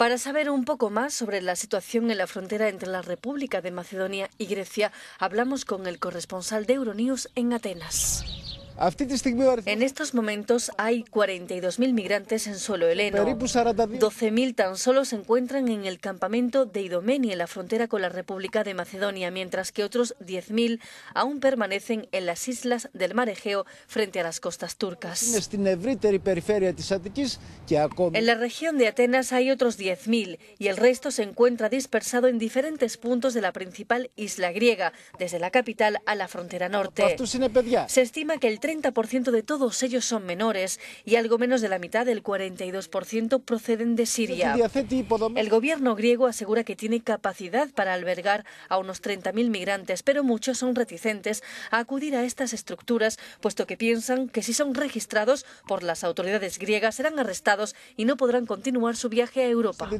Para saber un poco más sobre la situación en la frontera entre la República de Macedonia y Grecia, hablamos con el corresponsal de Euronews en Atenas. En estos momentos hay 42.000 migrantes en suelo heleno. 12.000 pues, tan solo se encuentran en el campamento de Idomeni, en la frontera con la República de Macedonia, mientras que otros 10.000 aún permanecen en las islas del mar Egeo frente a las costas turcas. En la región de Atenas hay otros 10.000 y el resto se encuentra dispersado en diferentes puntos de la principal isla griega, desde la capital a la frontera norte. Se estima que el 30% de todos ellos son menores y algo menos de la mitad, el 42%, proceden de Siria. El gobierno griego asegura que tiene capacidad para albergar a unos 30.000 migrantes, pero muchos son reticentes a acudir a estas estructuras, puesto que piensan que si son registrados por las autoridades griegas serán arrestados y no podrán continuar su viaje a Europa.